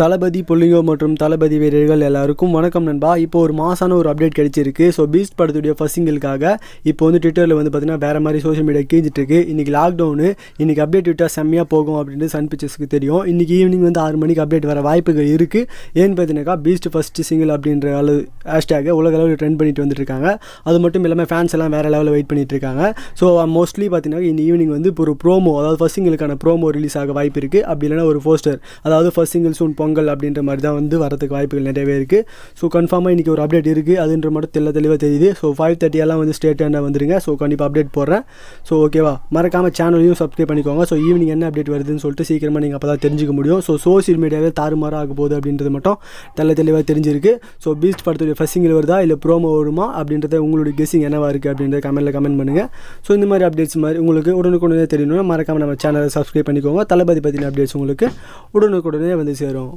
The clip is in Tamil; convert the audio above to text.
தளபதி புள்ளிங்கோ மற்றும் தளபதி வீரர்கள் எல்லாருக்கும் வணக்கம் நண்பா இப்போ ஒரு மாசான ஒரு அப்டேட் கிடைச்சிருக்கு ஸோ பீஸ்ட் படத்துடைய ஃபஸ்ட் சிங்கிளுக்காக இப்போ வந்து ட்விட்டரில் வந்து பார்த்தீங்கன்னா வேறு மாதிரி சோஷியல் மீடியா கீஞ்சிட்டு இருக்கு இன்றைக்கி லாக்டவுனு இன்றைக்கி அப்டேட் விட்டால் செம்மையாக போகும் அப்படின்னு சன் பிக்சர்ஸ்க்கு தெரியும் இன்றைக்கி ஈவினிங் வந்து ஆறு மணிக்கு அப்டேட் வர வாய்ப்புகள் இருக்குது ஏன்னு பார்த்தீங்கன்னாக்கா பீஸ்ட் ஃபஸ்ட் சிங்கிள் அப்படின்ற அளவு ஹேஷ்டாக உலக அளவில் ட்ரெண்ட் பண்ணிட்டு வந்துட்டுருக்காங்க அது மட்டும் இல்லாமல் ஃபேன்ஸ் எல்லாம் வேறு லெவலில் வெயிட் பண்ணிட்டு இருக்காங்க ஸோ மோஸ்ட்லி uh, பார்த்தீங்கன்னா இன்னி ஈவினிங் வந்து ஒரு ப்ரோமோ அதாவது ஃபஸ்ட் சிங்கிளுக்கான ப்ரோமோ ரிலீஸ் ஆக வாய்ப்பு இருக்குது அப்படி இல்லைனா ஒரு போஸ்டர் அதாவது ஃபஸ்ட் சிங்கிள் சூன் பொங்கல் அப்படின்ற மாதிரி தான் வந்து வரதுக்கு வாய்ப்புகள் நிறையவே இருக்குது ஸோ கன்ஃபார்மாக இன்றைக்கி ஒரு அப்டேட் இருக்குது அதுன்ற மட்டும் தெல்ல தெளிவாக தெரியுது ஸோ ஃபைவ் தேர்ட்டியெல்லாம் வந்து ஸ்டேட் என்ன வந்துருங்க ஸோ கண்டிப்பாக அப்டேட் போடுறேன் ஸோ ஓகேவா மறக்காமல் சேனலையும் சப்ஸ்கிரைப் பண்ணிக்கோங்க ஸோ ஈவினிங் என்ன அப்டேட் வருதுன்னு சொல்லிட்டு சீக்கிரமாக நீங்கள் அப்போ தான் தெரிஞ்சிக்க முடியும் ஸோ சோசியல் மீடியாவே தாறுமாறாக ஆக போகுது அப்படின்றது மட்டும் தெல்ல தெளிவாக தெரிஞ்சிருக்கு ஸோ பீஸ்ட் படத்துடைய ஃபஸ்ட் வருதா இல்லை ப்ரோமோ வருமா அப்படின்றத உங்களுடைய கெஸிங் என்னவாக இருக்குது அப்படின்றத கமெண்ட்டில் கமெண்ட் பண்ணுங்கள் ஸோ இந்த மாதிரி அப்டேட்ஸ் மாதிரி உங்களுக்கு உடனுக்குடனே தெரியணும்னா மறக்காமல் நம்ம சேனலை சப்ஸ்கிரைப் பண்ணிக்கோங்க தளபதி பற்றின அப்டேட்ஸ் உங்களுக்கு உடனுக்குடனே வந்து சேரும்